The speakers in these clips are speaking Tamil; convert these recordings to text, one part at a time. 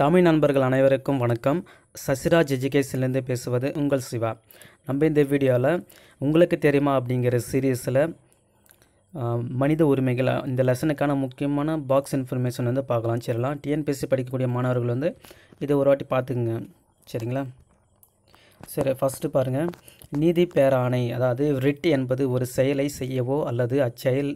தமிழ் நண்பர்கள் அனைவருக்கும் வணக்கம் சசிராஜ் எஜுகேஷன்லேருந்து பேசுவது உங்கள் சிவா நம்ம இந்த வீடியோவில் உங்களுக்கு தெரியுமா அப்படிங்கிற சீரீஸில் மனித உரிமைகள் இந்த லெசனுக்கான முக்கியமான பாக்ஸ் இன்ஃபர்மேஷன் வந்து பார்க்கலாம் சரிலாம் டிஎன்பிஎஸ்சி படிக்கக்கூடிய மாணவர்கள் வந்து இதை ஒரு வாட்டி பார்த்துக்குங்க சரிங்களா சரி ஃபஸ்ட்டு பாருங்கள் நீதி பேராணை அதாவது ரிட் என்பது ஒரு செயலை செய்யவோ அல்லது அச்செயல்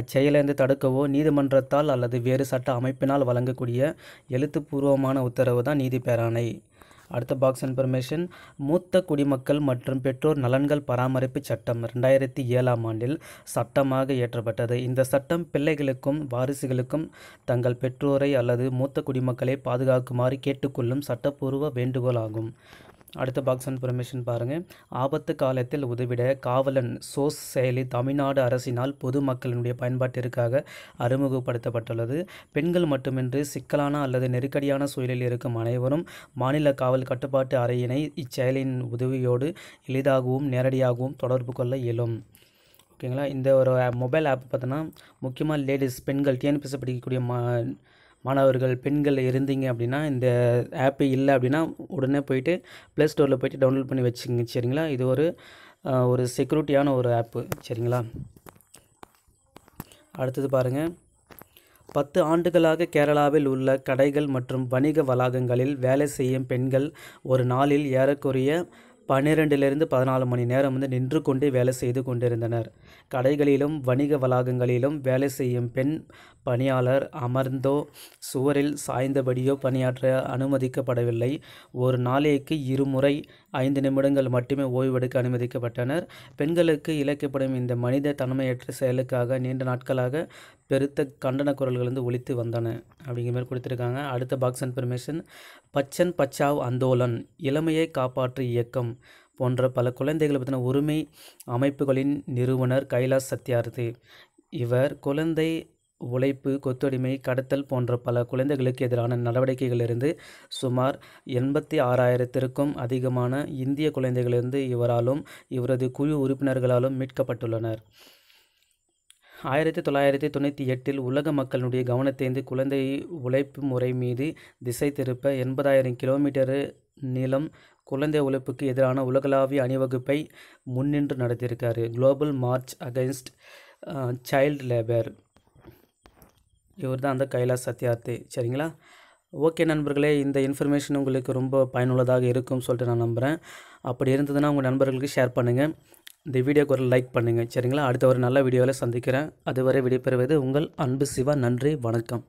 அச்செயலிருந்து தடுக்கவோ நீதிமன்றத்தால் அல்லது வேறு சட்ட அமைப்பினால் வழங்கக்கூடிய எழுத்துப்பூர்வமான உத்தரவு தான் நீதி பேராணை அடுத்த பாக்ஸ் இன்ஃபர்மேஷன் மூத்த குடிமக்கள் மற்றும் பெற்றோர் நலன்கள் பராமரிப்பு சட்டம் ரெண்டாயிரத்தி ஏழாம் ஆண்டில் சட்டமாக இயற்றப்பட்டது இந்த சட்டம் பிள்ளைகளுக்கும் வாரிசுகளுக்கும் தங்கள் பெற்றோரை அல்லது மூத்த குடிமக்களை பாதுகாக்குமாறு கேட்டுக்கொள்ளும் சட்டப்பூர்வ வேண்டுகோளாகும் அடுத்த பாக்ஸ் அண்ட் பர்மிஷன் பாருங்கள் ஆபத்து காலத்தில் உதவிட காவலன் சோஸ் செயலி தமிழ்நாடு அரசினால் பொதுமக்களினுடைய பயன்பாட்டிற்காக அறிமுகப்படுத்தப்பட்டுள்ளது பெண்கள் மட்டுமின்றி சிக்கலான அல்லது நெருக்கடியான சூழலில் இருக்கும் அனைவரும் மாநில காவல் கட்டுப்பாட்டு அறையினை இச்செயலின் உதவியோடு எளிதாகவும் நேரடியாகவும் தொடர்பு கொள்ள இயலும் ஓகேங்களா இந்த ஒரு மொபைல் ஆப் பார்த்தோன்னா முக்கியமாக லேடிஸ் பெண்கள் டிஎன்பிஎஸ் படிக்கக்கூடிய மா மாணவர்கள் பெண்கள் இருந்தீங்க அப்படின்னா இந்த ஆப்பு இல்லை அப்படின்னா உடனே போயிட்டு ப்ளே ஸ்டோரில் போய்ட்டு டவுன்லோட் பண்ணி வச்சுங்க சரிங்களா இது ஒரு ஒரு செக்யூரிட்டியான ஒரு ஆப்பு சரிங்களா அடுத்தது பாருங்கள் பத்து ஆண்டுகளாக கேரளாவில் உள்ள கடைகள் மற்றும் வணிக வளாகங்களில் வேலை செய்யும் பெண்கள் ஒரு நாளில் ஏறக்குறைய பன்னிரெண்டிலிருந்து பதினாலு மணி நேரம் வந்து நின்று கொண்டே வேலை செய்து கொண்டிருந்தனர் கடைகளிலும் வணிக வளாகங்களிலும் வேலை செய்யும் பெண் பணியாளர் அமர்ந்தோ சுவரில் சாய்ந்தபடியோ பணியாற்ற அனுமதிக்கப்படவில்லை ஒரு நாளைக்கு இருமுறை ஐந்து நிமிடங்கள் மட்டுமே ஓய்வெடுக்க அனுமதிக்கப்பட்டனர் பெண்களுக்கு இழைக்கப்படும் இந்த மனித தன்மையற்ற செயலுக்காக நீண்ட நாட்களாக பெருத்த கண்டன குரல்கள் வந்து ஒழித்து வந்தன அப்படிங்கிற மாதிரி கொடுத்துருக்காங்க அடுத்த பாக்ஸ் இன்ஃபர்மேஷன் பச்சன் பச்சாவ் அந்தோலன் இளமையை காப்பாற்று இயக்கம் போன்ற பல குழந்தைகளை பற்றின உரிமை அமைப்புகளின் நிறுவனர் கைலாஷ் சத்யார்த்தி இவர் குழந்தை உழைப்பு கொத்தொடிமை கடத்தல் போன்ற பல குழந்தைகளுக்கு எதிரான நடவடிக்கைகளிலிருந்து சுமார் எண்பத்தி ஆறாயிரத்திற்கும் அதிகமான இந்திய குழந்தைகளிலிருந்து இவராலும் இவரது குழு உறுப்பினர்களாலும் மீட்கப்பட்டுள்ளனர் ஆயிரத்தி தொள்ளாயிரத்தி தொண்ணூற்றி எட்டில் உலக மக்களுடைய கவனத்தைந்து குழந்தை உழைப்பு முறை மீது திசை திருப்ப எண்பதாயிரம் கிலோமீட்டர் நீளம் குழந்தை உழைப்புக்கு எதிரான உலகளாவிய அணிவகுப்பை முன்னின்று நடத்தியிருக்காரு global march against child labour இவர் தான் அந்த கைலாஷ் சத்யார்த்தி சரிங்களா ஓகே நண்பர்களே இந்த இன்ஃபர்மேஷன் உங்களுக்கு ரொம்ப பயனுள்ளதாக இருக்கும்னு சொல்லிட்டு நான் நம்புகிறேன் அப்படி இருந்ததுன்னா உங்கள் நண்பர்களுக்கு ஷேர் பண்ணுங்கள் இந்த வீடியோக்கு ஒரு லைக் பண்ணுங்கள் சரிங்களா அடுத்த ஒரு நல்ல வீடியோவில் சந்திக்கிறேன் அதுவரை விடைபெறுவது உங்கள் அன்பு சிவா நன்றி வணக்கம்